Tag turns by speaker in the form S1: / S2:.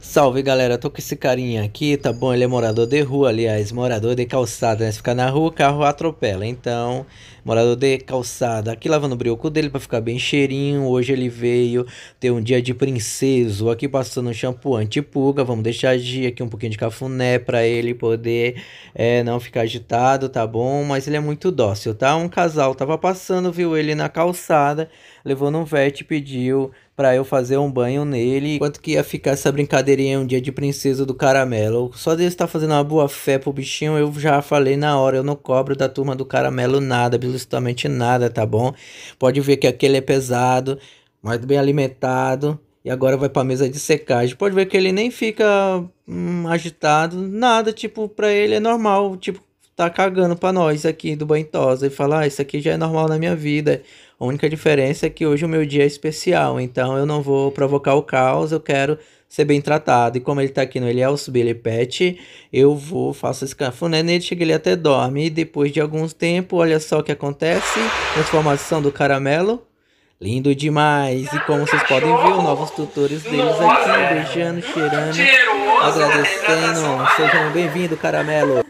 S1: Salve galera, tô com esse carinha aqui, tá bom? Ele é morador de rua, aliás, morador de calçada, né? Se ficar na rua, o carro atropela. Então, morador de calçada, aqui lavando o brioco dele pra ficar bem cheirinho. Hoje ele veio ter um dia de princeso, aqui passando um shampoo anti-pulga. Vamos deixar agir aqui um pouquinho de cafuné pra ele poder é, não ficar agitado, tá bom? Mas ele é muito dócil, tá? Um casal tava passando, viu ele na calçada, levou num vete e pediu para eu fazer um banho nele. Quanto que ia ficar essa brincadeirinha um dia de princesa do caramelo. Só de estar fazendo uma boa fé pro bichinho, eu já falei na hora, eu não cobro da turma do caramelo nada, absolutamente nada, tá bom? Pode ver que aquele é pesado, mas bem alimentado. E agora vai pra mesa de secagem. Pode ver que ele nem fica hum, agitado, nada, tipo, pra ele é normal, tipo, tá cagando pra nós aqui do Banitosa e falar, ah, isso aqui já é normal na minha vida. A única diferença é que hoje o meu dia é especial, então eu não vou provocar o caos, eu quero ser bem tratado. E como ele tá aqui no Eliel's é Billy Pet, eu vou, faço esse cafuné nele, chega ele até dorme. E depois de algum tempo, olha só o que acontece. Transformação do caramelo. Lindo demais! E como vocês podem ver, novos tutores deles aqui, beijando, cheirando, agradecendo. É Sejam bem-vindos, caramelo!